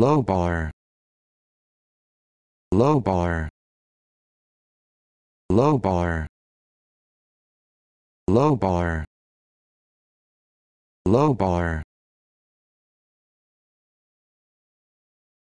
low bar low bar low bar low bar low bar